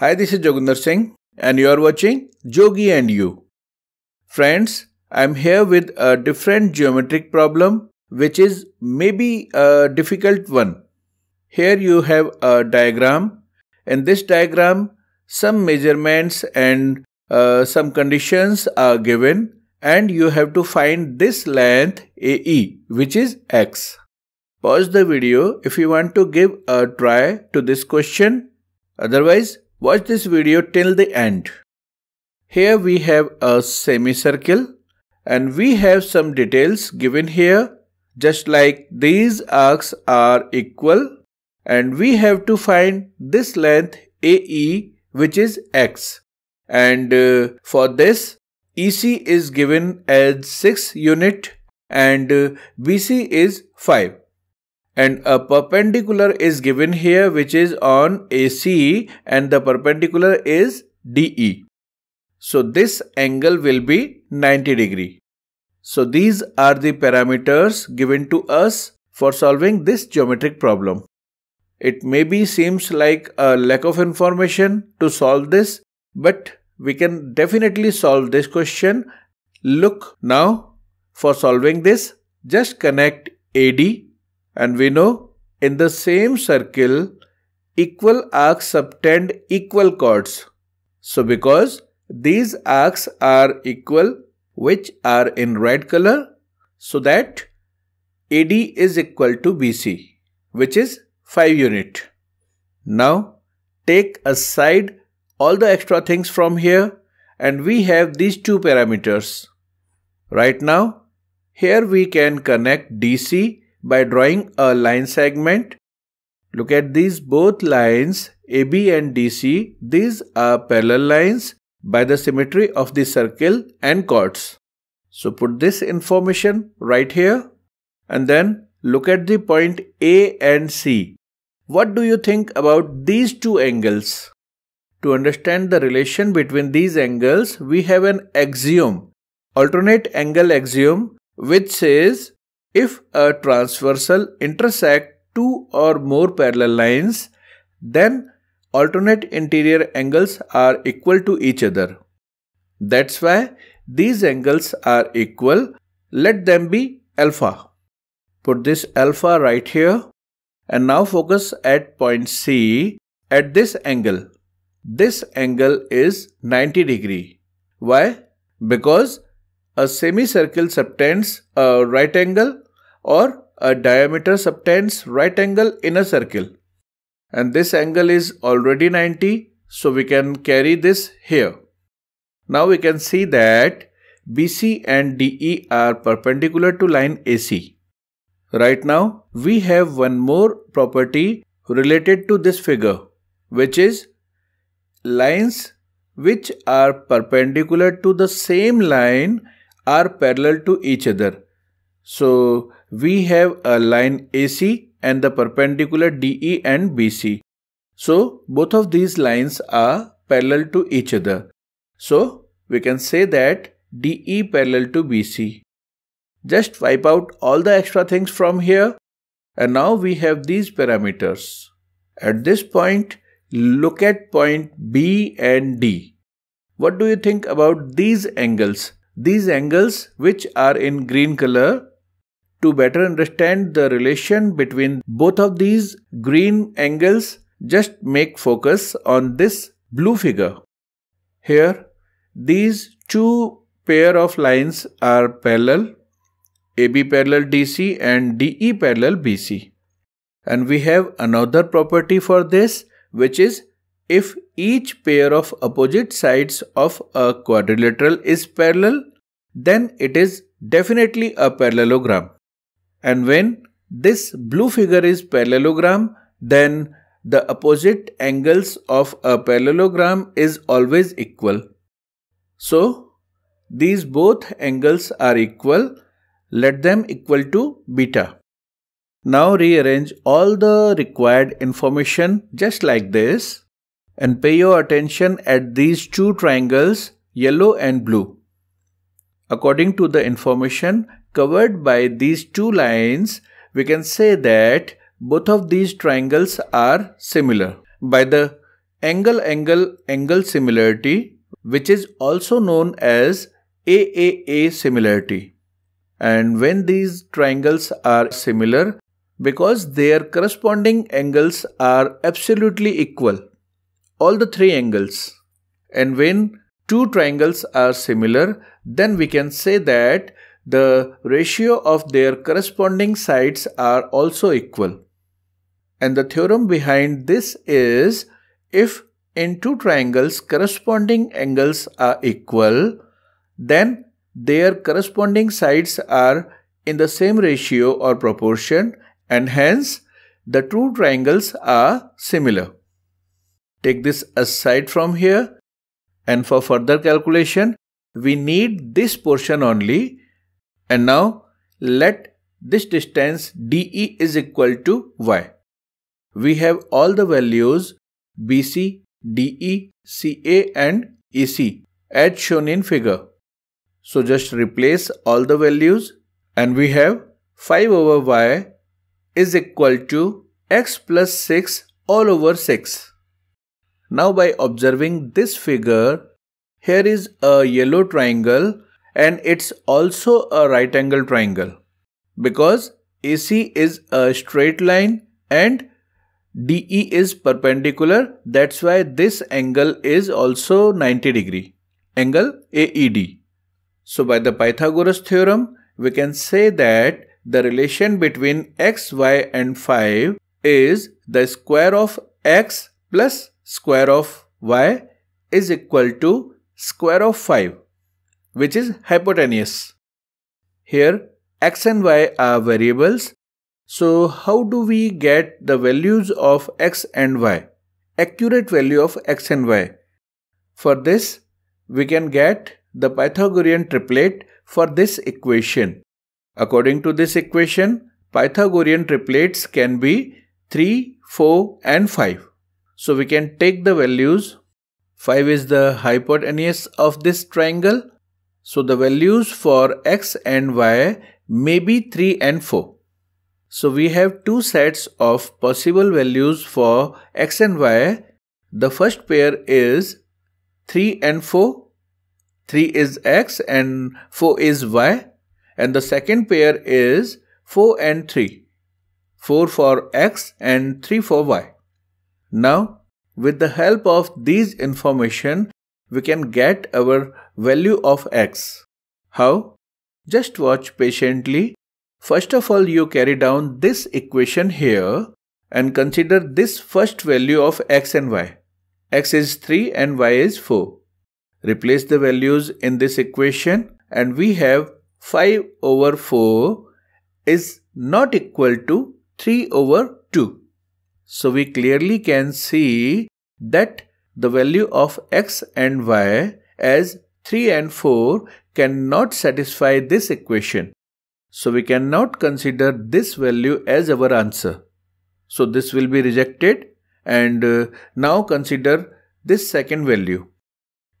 Hi, this is Jogundar Singh, and you are watching Jogi and You. Friends, I am here with a different geometric problem, which is maybe a difficult one. Here you have a diagram. In this diagram, some measurements and uh, some conditions are given and you have to find this length AE which is X. Pause the video if you want to give a try to this question. Otherwise, Watch this video till the end. Here we have a semicircle and we have some details given here. Just like these arcs are equal and we have to find this length AE which is x. And uh, for this EC is given as 6 unit and uh, BC is 5 and a perpendicular is given here which is on AC and the perpendicular is DE. So this angle will be 90 degree. So these are the parameters given to us for solving this geometric problem. It maybe seems like a lack of information to solve this but we can definitely solve this question. Look now for solving this just connect AD and we know in the same circle, equal arcs subtend equal chords. So because these arcs are equal, which are in red color, so that AD is equal to BC, which is 5 unit. Now, take aside all the extra things from here and we have these two parameters. Right now, here we can connect DC by drawing a line segment. Look at these both lines AB and DC. These are parallel lines by the symmetry of the circle and chords. So put this information right here and then look at the point A and C. What do you think about these two angles? To understand the relation between these angles, we have an axiom, alternate angle axiom, which says if a transversal intersect two or more parallel lines, then alternate interior angles are equal to each other. That's why these angles are equal. Let them be alpha. Put this alpha right here and now focus at point C at this angle. This angle is 90 degree. Why? Because a semicircle subtends a right angle or a diameter subtends right angle in a circle. And this angle is already 90, so we can carry this here. Now we can see that BC and DE are perpendicular to line AC. Right now, we have one more property related to this figure, which is lines which are perpendicular to the same line are parallel to each other. So we have a line AC and the perpendicular DE and BC. So both of these lines are parallel to each other. So we can say that DE parallel to BC. Just wipe out all the extra things from here and now we have these parameters. At this point, look at point B and D. What do you think about these angles? These angles which are in green color to better understand the relation between both of these green angles, just make focus on this blue figure. Here, these two pair of lines are parallel, AB parallel DC and DE parallel BC. And we have another property for this, which is if each pair of opposite sides of a quadrilateral is parallel, then it is definitely a parallelogram. And when this blue figure is parallelogram, then the opposite angles of a parallelogram is always equal. So, these both angles are equal. Let them equal to beta. Now rearrange all the required information just like this and pay your attention at these two triangles yellow and blue. According to the information, covered by these two lines, we can say that both of these triangles are similar. By the angle angle angle similarity, which is also known as AAA similarity. And when these triangles are similar, because their corresponding angles are absolutely equal, all the three angles. And when two triangles are similar, then we can say that the ratio of their corresponding sides are also equal. And the theorem behind this is if in two triangles corresponding angles are equal, then their corresponding sides are in the same ratio or proportion and hence the two triangles are similar. Take this aside from here and for further calculation, we need this portion only and now let this distance DE is equal to Y. We have all the values BC, DE, CA and EC as shown in figure. So just replace all the values and we have 5 over y is equal to x plus 6 all over 6. Now by observing this figure, here is a yellow triangle and it's also a right angle triangle because AC is a straight line and DE is perpendicular that's why this angle is also 90 degree angle AED. So by the Pythagoras theorem we can say that the relation between x, y and 5 is the square of x plus square of y is equal to square of 5 which is hypotenuse. Here x and y are variables. So how do we get the values of x and y? Accurate value of x and y. For this, we can get the Pythagorean triplet for this equation. According to this equation, Pythagorean triplets can be 3, 4 and 5. So we can take the values. 5 is the hypotenuse of this triangle so the values for x and y may be 3 and 4. So we have two sets of possible values for x and y. The first pair is 3 and 4. 3 is x and 4 is y. And the second pair is 4 and 3. 4 for x and 3 for y. Now, with the help of these information, we can get our value of x. How? Just watch patiently. First of all, you carry down this equation here and consider this first value of x and y. x is 3 and y is 4. Replace the values in this equation and we have 5 over 4 is not equal to 3 over 2. So we clearly can see that the value of x and y as 3 and 4 cannot satisfy this equation. So we cannot consider this value as our answer. So this will be rejected and uh, now consider this second value.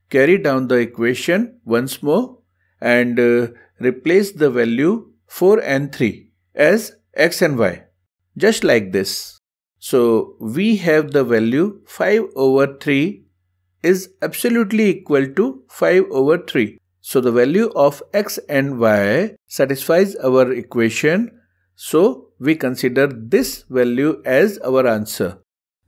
Carry down the equation once more and uh, replace the value 4 and 3 as x and y just like this. So we have the value 5 over 3 is absolutely equal to 5 over 3. So the value of x and y satisfies our equation. So we consider this value as our answer.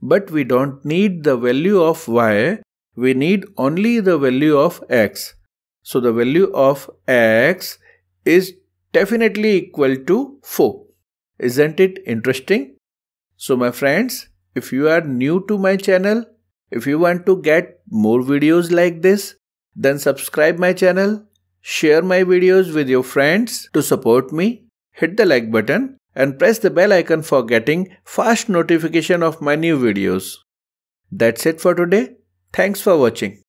But we don't need the value of y. We need only the value of x. So the value of x is definitely equal to 4. Isn't it interesting? So my friends, if you are new to my channel, if you want to get more videos like this, then subscribe my channel, share my videos with your friends to support me, hit the like button and press the bell icon for getting fast notification of my new videos. That's it for today. Thanks for watching.